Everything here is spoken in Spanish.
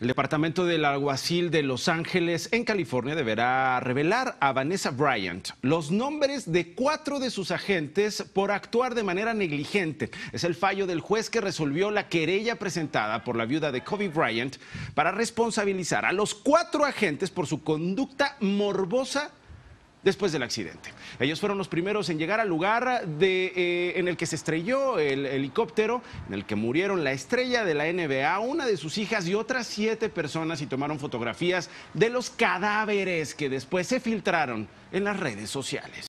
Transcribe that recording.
El departamento del alguacil de Los Ángeles, en California, deberá revelar a Vanessa Bryant los nombres de cuatro de sus agentes por actuar de manera negligente. Es el fallo del juez que resolvió la querella presentada por la viuda de Kobe Bryant para responsabilizar a los cuatro agentes por su conducta morbosa después del accidente. Ellos fueron los primeros en llegar al lugar de, eh, en el que se estrelló el helicóptero, en el que murieron la estrella de la NBA, una de sus hijas y otras siete personas y tomaron fotografías de los cadáveres que después se filtraron en las redes sociales.